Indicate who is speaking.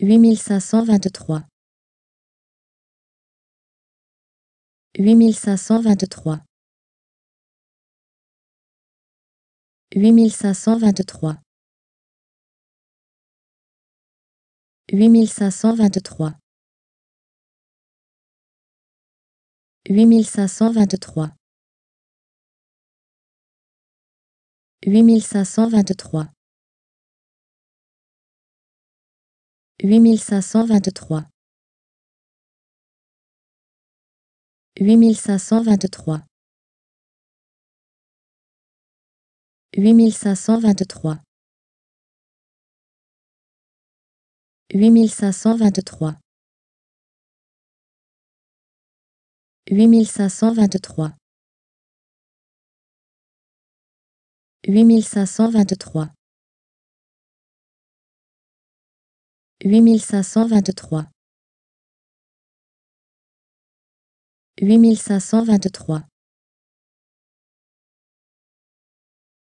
Speaker 1: 8523. 8523. 8523. 8523. 8523. 8523. 8523 8523 8523 8523 8523 8523 Huit mille cinq cent vingt-trois. Huit mille cinq cent vingt-trois.